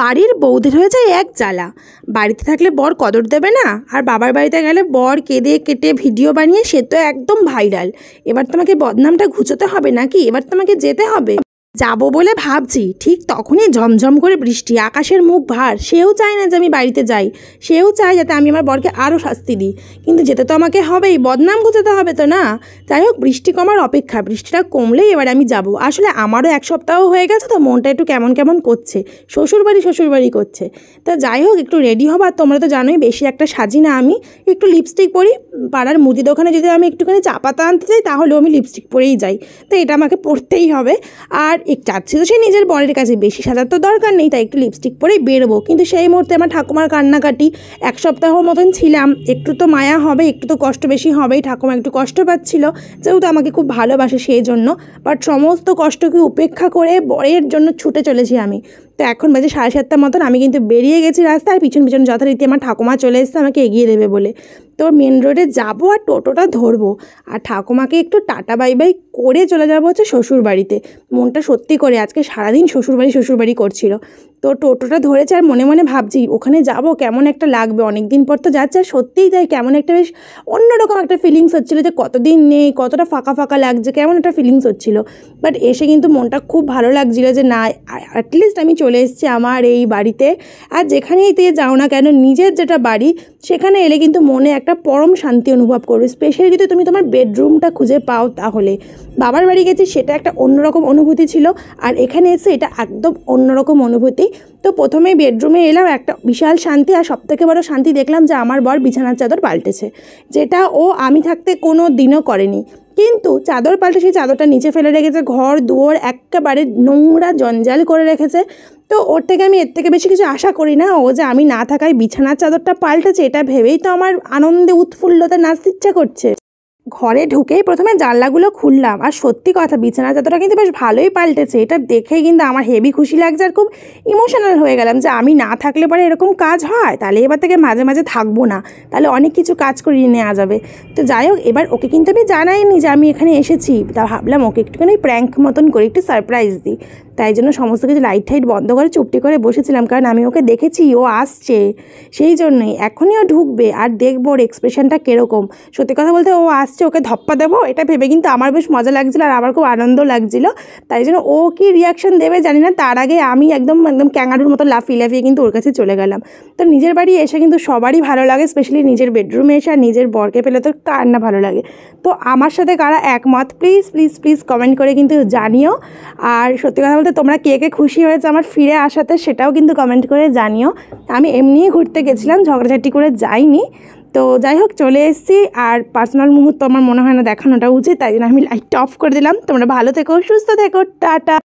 বাড়ির বৌদের হয়ে যায় এক জ্বালা বাড়িতে থাকলে বর কদর দেবে না আর বাবার বাড়িতে গেলে বর কেঁদে কেটে ভিডিও বানিয়ে সে তো একদম ভাইরাল এবার তোমাকে বদনামটা ঘুচোতে হবে নাকি এবার তোমাকে যেতে হবে যাব বলে ভাবছি ঠিক তখনই ঝমঝম করে বৃষ্টি আকাশের মুখ ভার সেও চায় না যে আমি বাড়িতে যাই সেও চায় যাতে আমি আমার বরকে আরও শাস্তি দিই কিন্তু যেতে তো আমাকে হবেই বদনাম গুজাতে হবে তো না যাই হোক বৃষ্টি কমার অপেক্ষা বৃষ্টিটা কমলেই এবার আমি যাব আসলে আমারও এক সপ্তাহ হয়ে গেছে তো মনটা একটু কেমন কেমন করছে শ্বশুরবাড়ি শ্বশুরবাড়ি করছে তা যাই হোক একটু রেডি হবার তোমরা তো জানোই বেশি একটা সাজি না আমি একটু লিপস্টিক পরি পাড়ার মুদি দোকানে যদি আমি একটুখানি চাপাতা আনতে যাই তাহলেও আমি লিপস্টিক পরেই যাই তো এটা আমাকে পরতেই হবে আর এক চাচ্ছিল সে নিজের বরের কাছে বেশি সাজার তো দরকার নেই তাই একটু লিপস্টিক পরে বেরোবো কিন্তু সেই মুহূর্তে আমার ঠাকুমার কান্নাকাটি এক সপ্তাহ মতন ছিলাম একটু তো মায়া হবে একটু তো কষ্ট বেশি হবেই ঠাকুমা একটু কষ্ট পাচ্ছিল যেহেতু আমাকে খুব ভালোবাসে সেই জন্য বাট সমস্ত কষ্টকে উপেক্ষা করে বরের জন্য ছুটে চলেছি আমি তো এখন বাজে সাড়ে সাতটার মতন আমি কিন্তু বেরিয়ে গেছি রাস্তায় আর পিছন পিছন যথারীতি আমার ঠাকুমা চলে এসছে আমাকে এগিয়ে দেবে বলে তো মেন রোডে যাবো আর টোটোটা ধরবো আর ঠাকুমাকে একটু টাটা বাই বাই করে চলে যাবো হচ্ছে শ্বশুরবাড়িতে মনটা সত্যি করে আজকে সারাদিন শ্বশুরবাড়ি শ্বশুরবাড়ি করছিল তো টোটোটা ধরেছে আর মনে মনে ভাবছি ওখানে যাব কেমন একটা লাগবে অনেক দিন পর তো যাচ্ছে আর সত্যিই তাই কেমন একটা বেশ অন্যরকম একটা ফিলিংস হচ্ছিলো যে কতদিন নেই কতটা ফাঁকা ফাঁকা লাগছে কেমন একটা ফিলিংস হচ্ছিলো বাট এসে কিন্তু মনটা খুব ভালো লাগছিলো যে না অ্যাটলিস্ট আমি চলে এসেছি আমার এই বাড়িতে আর যেখানেই তুই যাও না কেন নিজের যেটা বাড়ি সেখানে এলে কিন্তু মনে একটা পরম শান্তি অনুভব করবে স্পেশালি যদি তুমি তোমার বেডরুমটা খুঁজে পাও তাহলে বাবার বাড়ি গেছি সেটা একটা অন্যরকম অনুভূতি ছিল আর এখানে এসে এটা একদম অন্যরকম অনুভূতি তো প্রথমেই বেডরুমে এলাম একটা বিশাল শান্তি আর সবথেকে বড় শান্তি দেখলাম যে আমার বর বিছানার চাদর পাল্টেছে যেটা ও আমি থাকতে কোনো দিনও করেনি কিন্তু চাদর পাল্টে সেই চাদরটা নিচে ফেলে রেখেছে ঘর দুয়ার একেবারে নোংরা জঞ্জাল করে রেখেছে তো ওর থেকে আমি এর থেকে বেশি কিছু আশা করি না ও যে আমি না থাকায় বিছানার চাদরটা পাল্টেছে এটা ভেবেই তো আমার আনন্দে উৎফুল্লতা নাচতে ইচ্ছা করছে ঘরে ঢুকেই প্রথমে জানলাগুলো খুললাম আর সত্যি কথা বিছানা চাদরটা কিন্তু বেশ ভালোই পাল্টেছে এটা দেখে কিন্তু আমার হেভি খুশি লাগছে আর খুব ইমোশনাল হয়ে গেলাম যে আমি না থাকলে পরে এরকম কাজ হয় তাহলে এবার থেকে মাঝে মাঝে থাকবো না তাহলে অনেক কিছু কাজ করিয়ে নেওয়া যাবে তো যাই হোক এবার ওকে কিন্তু আমি জানাইনি যে আমি এখানে এসেছি তা ভাবলাম ওকে একটুখানি প্র্যাঙ্ক মতন করে একটু সারপ্রাইজ দিই তাই জন্য সমস্ত কিছু লাইট টাইট বন্ধ করে চুপটি করে বসেছিলাম কারণ আমি ওকে দেখেছি ও আসছে সেই জন্যই এখনই ও ঢুকবে আর দেখবো ওর এক্সপ্রেশনটা কীরকম সত্যি কথা বলতে ও আসছে আসছে ওকে ধপ্পা দেবো এটা ভেবে কিন্তু আমার বেশ মজা লাগছিলো আর আমার খুব আনন্দ লাগছিল তাই জন্য ও কি রিয়াকশান দেবে জানি না তার আগে আমি একদম একদম ক্যাঙ্গারুর মতো লাফিয়ে লাফিয়ে কিন্তু ওর কাছে চলে গেলাম তো নিজের বাড়ি এসে কিন্তু সবারই ভালো লাগে স্পেশালি নিজের বেডরুমে এসে আর নিজের বরকে পেলে তো কার না ভালো লাগে তো আমার সাথে কারা একমত প্লিজ প্লিজ প্লিজ কমেন্ট করে কিন্তু জানিও আর সত্যি কথা বলতে তোমরা কে কে খুশি হয়েছে আমার ফিরে আসাতে সেটাও কিন্তু কমেন্ট করে জানিও আমি এমনিই ঘুরতে গেছিলাম ঝগড়াঝাটি করে যাইনি তো যাই হোক চলে এসেছি আর পার্সোনাল মুহূর্ত আমার মনে হয় না দেখানোটা উচিত তাই জন্য আমি লাইটটা অফ করে দিলাম তোমরা ভালো থেকো সুস্থ থেকো টাটা